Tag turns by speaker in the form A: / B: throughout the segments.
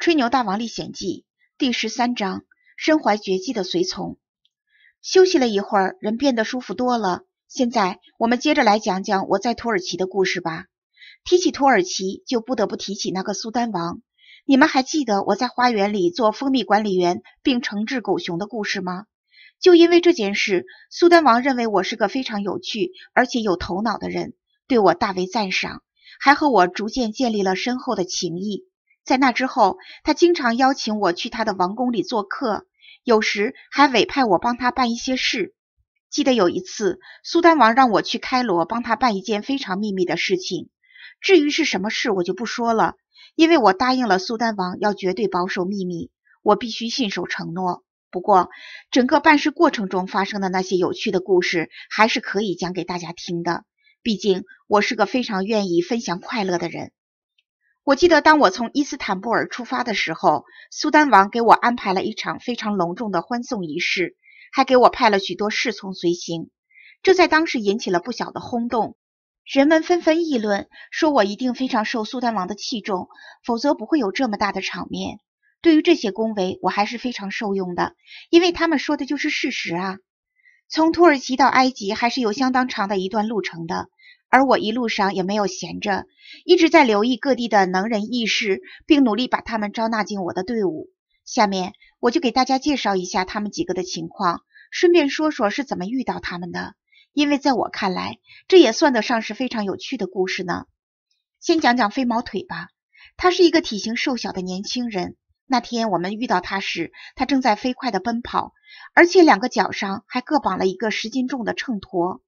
A: 《吹牛大王历险记》第十三章：身怀绝技的随从。休息了一会儿，人变得舒服多了。现在，我们接着来讲讲我在土耳其的故事吧。提起土耳其，就不得不提起那个苏丹王。你们还记得我在花园里做蜂蜜管理员，并惩治狗熊的故事吗？就因为这件事，苏丹王认为我是个非常有趣而且有头脑的人，对我大为赞赏，还和我逐渐建立了深厚的情谊。在那之后，他经常邀请我去他的王宫里做客，有时还委派我帮他办一些事。记得有一次，苏丹王让我去开罗帮他办一件非常秘密的事情。至于是什么事，我就不说了，因为我答应了苏丹王要绝对保守秘密，我必须信守承诺。不过，整个办事过程中发生的那些有趣的故事，还是可以讲给大家听的。毕竟，我是个非常愿意分享快乐的人。我记得，当我从伊斯坦布尔出发的时候，苏丹王给我安排了一场非常隆重的欢送仪式，还给我派了许多侍从随行。这在当时引起了不小的轰动，人们纷纷议论，说我一定非常受苏丹王的器重，否则不会有这么大的场面。对于这些恭维，我还是非常受用的，因为他们说的就是事实啊。从土耳其到埃及，还是有相当长的一段路程的。而我一路上也没有闲着，一直在留意各地的能人异士，并努力把他们招纳进我的队伍。下面我就给大家介绍一下他们几个的情况，顺便说说是怎么遇到他们的。因为在我看来，这也算得上是非常有趣的故事呢。先讲讲飞毛腿吧，他是一个体型瘦小的年轻人。那天我们遇到他时，他正在飞快地奔跑，而且两个脚上还各绑了一个十斤重的秤砣。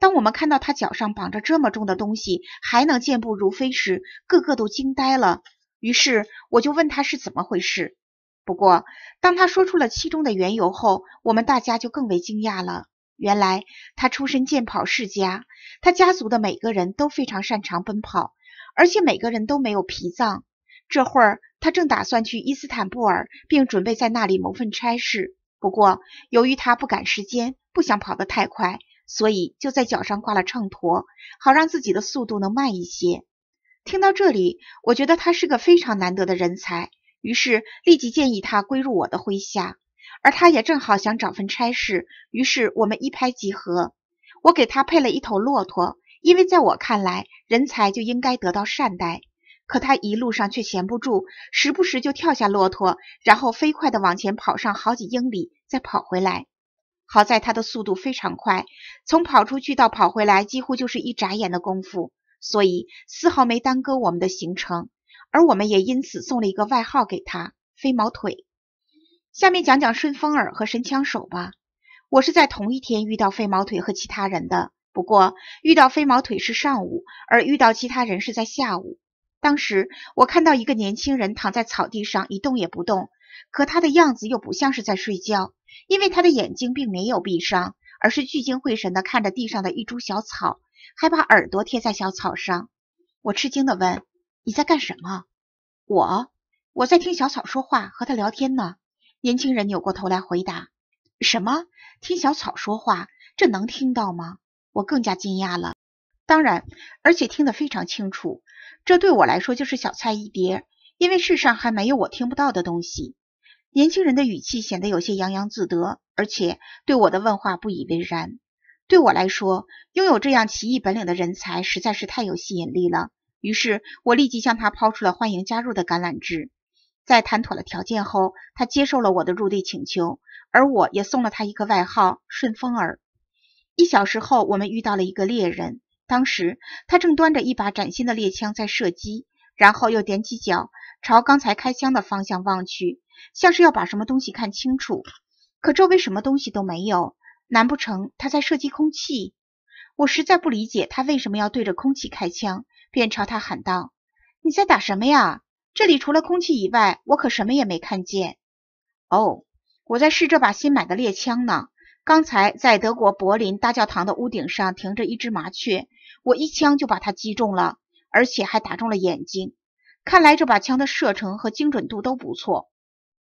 A: 当我们看到他脚上绑着这么重的东西还能健步如飞时，个个都惊呆了。于是我就问他是怎么回事。不过当他说出了其中的缘由后，我们大家就更为惊讶了。原来他出身健跑世家，他家族的每个人都非常擅长奔跑，而且每个人都没有脾脏。这会儿他正打算去伊斯坦布尔，并准备在那里谋份差事。不过由于他不赶时间，不想跑得太快。所以就在脚上挂了秤砣，好让自己的速度能慢一些。听到这里，我觉得他是个非常难得的人才，于是立即建议他归入我的麾下。而他也正好想找份差事，于是我们一拍即合。我给他配了一头骆驼，因为在我看来，人才就应该得到善待。可他一路上却闲不住，时不时就跳下骆驼，然后飞快的往前跑上好几英里，再跑回来。好在他的速度非常快，从跑出去到跑回来几乎就是一眨眼的功夫，所以丝毫没耽搁我们的行程，而我们也因此送了一个外号给他——飞毛腿。下面讲讲顺风耳和神枪手吧。我是在同一天遇到飞毛腿和其他人的，不过遇到飞毛腿是上午，而遇到其他人是在下午。当时我看到一个年轻人躺在草地上一动也不动。可他的样子又不像是在睡觉，因为他的眼睛并没有闭上，而是聚精会神地看着地上的一株小草，还把耳朵贴在小草上。我吃惊地问：“你在干什么？”“我，我在听小草说话，和他聊天呢。”年轻人扭过头来回答。“什么？听小草说话？这能听到吗？”我更加惊讶了。“当然，而且听得非常清楚。这对我来说就是小菜一碟，因为世上还没有我听不到的东西。”年轻人的语气显得有些洋洋自得，而且对我的问话不以为然。对我来说，拥有这样奇异本领的人才实在是太有吸引力了。于是，我立即向他抛出了欢迎加入的橄榄枝。在谈妥了条件后，他接受了我的入队请求，而我也送了他一个外号“顺风耳”。一小时后，我们遇到了一个猎人，当时他正端着一把崭新的猎枪在射击。然后又踮起脚，朝刚才开枪的方向望去，像是要把什么东西看清楚。可周围什么东西都没有，难不成他在射击空气？我实在不理解他为什么要对着空气开枪，便朝他喊道：“你在打什么呀？这里除了空气以外，我可什么也没看见。”“哦，我在试这把新买的猎枪呢。刚才在德国柏林大教堂的屋顶上停着一只麻雀，我一枪就把它击中了。”而且还打中了眼睛，看来这把枪的射程和精准度都不错。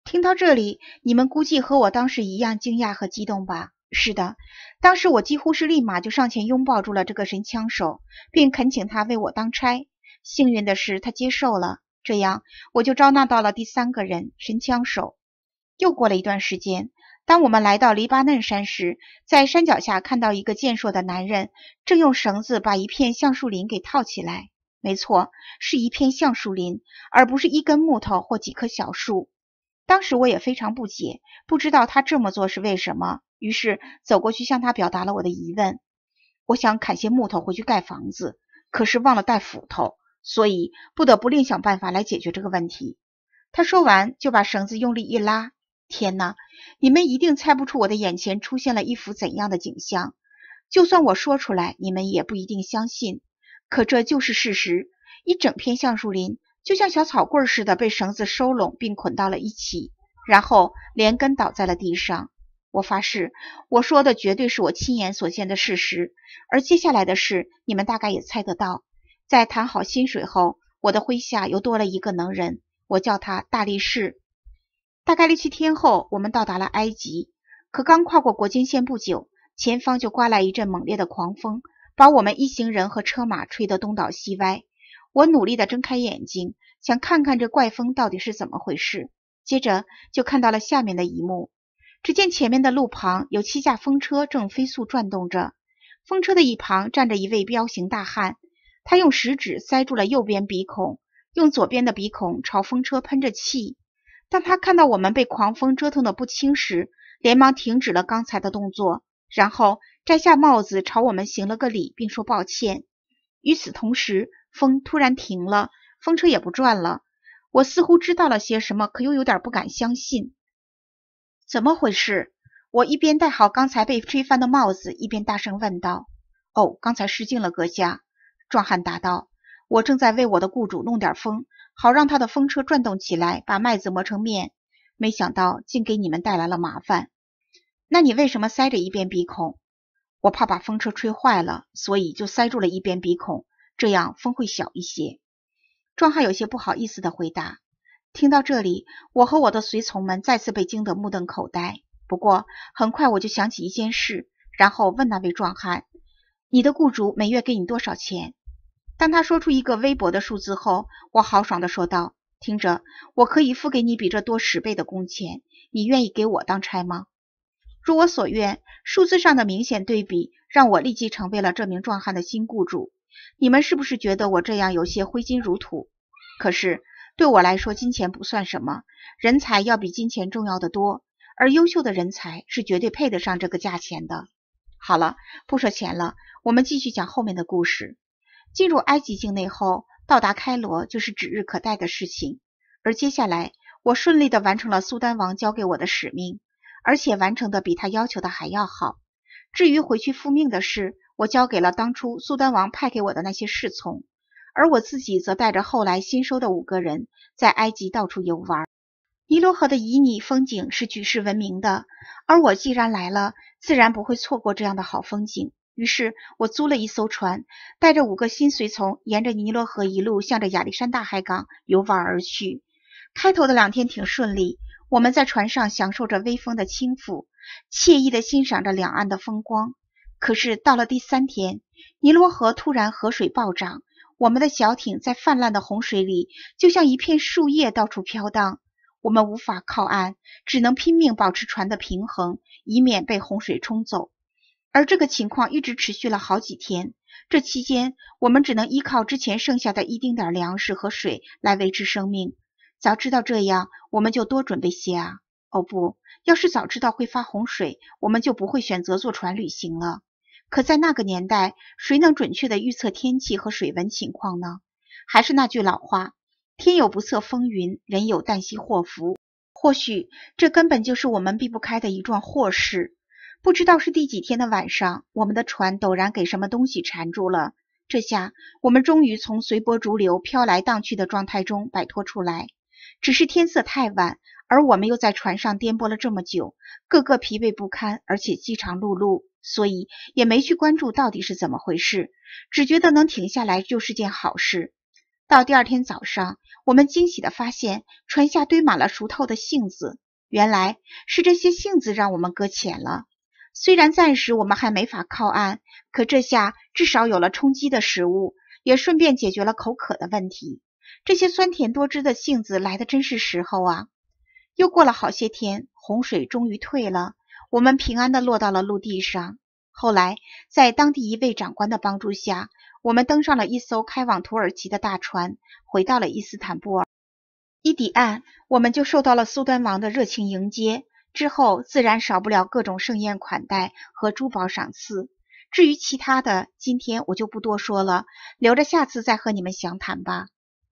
A: 听到这里，你们估计和我当时一样惊讶和激动吧？是的，当时我几乎是立马就上前拥抱住了这个神枪手，并恳请他为我当差。幸运的是，他接受了，这样我就招纳到了第三个人——神枪手。又过了一段时间，当我们来到黎巴嫩山时，在山脚下看到一个健硕的男人正用绳子把一片橡树林给套起来。没错，是一片橡树林，而不是一根木头或几棵小树。当时我也非常不解，不知道他这么做是为什么，于是走过去向他表达了我的疑问。我想砍些木头回去盖房子，可是忘了带斧头，所以不得不另想办法来解决这个问题。他说完就把绳子用力一拉，天哪！你们一定猜不出我的眼前出现了一幅怎样的景象，就算我说出来，你们也不一定相信。可这就是事实，一整片橡树林就像小草棍似的被绳子收拢并捆到了一起，然后连根倒在了地上。我发誓，我说的绝对是我亲眼所见的事实。而接下来的事，你们大概也猜得到。在谈好薪水后，我的麾下又多了一个能人，我叫他大力士。大概六七天后，我们到达了埃及。可刚跨过国境线不久，前方就刮来一阵猛烈的狂风。把我们一行人和车马吹得东倒西歪，我努力地睁开眼睛，想看看这怪风到底是怎么回事。接着就看到了下面的一幕：只见前面的路旁有七架风车正飞速转动着，风车的一旁站着一位彪形大汉，他用食指塞住了右边鼻孔，用左边的鼻孔朝风车喷着气。当他看到我们被狂风折腾的不轻时，连忙停止了刚才的动作，然后。摘下帽子，朝我们行了个礼，并说抱歉。与此同时，风突然停了，风车也不转了。我似乎知道了些什么，可又有点不敢相信。怎么回事？我一边戴好刚才被吹翻的帽子，一边大声问道。“哦，刚才失敬了，阁下。”壮汉答道，“我正在为我的雇主弄点风，好让他的风车转动起来，把麦子磨成面。没想到竟给你们带来了麻烦。那你为什么塞着一边鼻孔？”我怕把风车吹坏了，所以就塞住了一边鼻孔，这样风会小一些。壮汉有些不好意思地回答。听到这里，我和我的随从们再次被惊得目瞪口呆。不过，很快我就想起一件事，然后问那位壮汉：“你的雇主每月给你多少钱？”当他说出一个微薄的数字后，我豪爽地说道：“听着，我可以付给你比这多十倍的工钱，你愿意给我当差吗？”如我所愿，数字上的明显对比让我立即成为了这名壮汉的新雇主。你们是不是觉得我这样有些挥金如土？可是对我来说，金钱不算什么，人才要比金钱重要的多。而优秀的人才是绝对配得上这个价钱的。好了，不说钱了，我们继续讲后面的故事。进入埃及境内后，到达开罗就是指日可待的事情。而接下来，我顺利地完成了苏丹王交给我的使命。而且完成的比他要求的还要好。至于回去复命的事，我交给了当初苏丹王派给我的那些侍从，而我自己则带着后来新收的五个人，在埃及到处游玩。尼罗河的旖旎风景是举世闻名的，而我既然来了，自然不会错过这样的好风景。于是，我租了一艘船，带着五个新随从，沿着尼罗河一路向着亚历山大海港游玩而去。开头的两天挺顺利。我们在船上享受着微风的轻抚，惬意地欣赏着两岸的风光。可是到了第三天，尼罗河突然河水暴涨，我们的小艇在泛滥的洪水里就像一片树叶到处飘荡。我们无法靠岸，只能拼命保持船的平衡，以免被洪水冲走。而这个情况一直持续了好几天。这期间，我们只能依靠之前剩下的一丁点粮食和水来维持生命。早知道这样，我们就多准备些啊！哦，不要是早知道会发洪水，我们就不会选择坐船旅行了。可在那个年代，谁能准确地预测天气和水文情况呢？还是那句老话：天有不测风云，人有旦夕祸福。或许这根本就是我们避不开的一桩祸事。不知道是第几天的晚上，我们的船陡然给什么东西缠住了。这下我们终于从随波逐流、飘来荡去的状态中摆脱出来。只是天色太晚，而我们又在船上颠簸了这么久，个个疲惫不堪，而且饥肠辘辘，所以也没去关注到底是怎么回事，只觉得能停下来就是件好事。到第二天早上，我们惊喜地发现船下堆满了熟透的杏子，原来是这些杏子让我们搁浅了。虽然暂时我们还没法靠岸，可这下至少有了充饥的食物，也顺便解决了口渴的问题。这些酸甜多汁的杏子来的真是时候啊！又过了好些天，洪水终于退了，我们平安的落到了陆地上。后来，在当地一位长官的帮助下，我们登上了一艘开往土耳其的大船，回到了伊斯坦布尔。一抵岸，我们就受到了苏丹王的热情迎接。之后，自然少不了各种盛宴款待和珠宝赏赐。至于其他的，今天我就不多说了，留着下次再和你们详谈吧。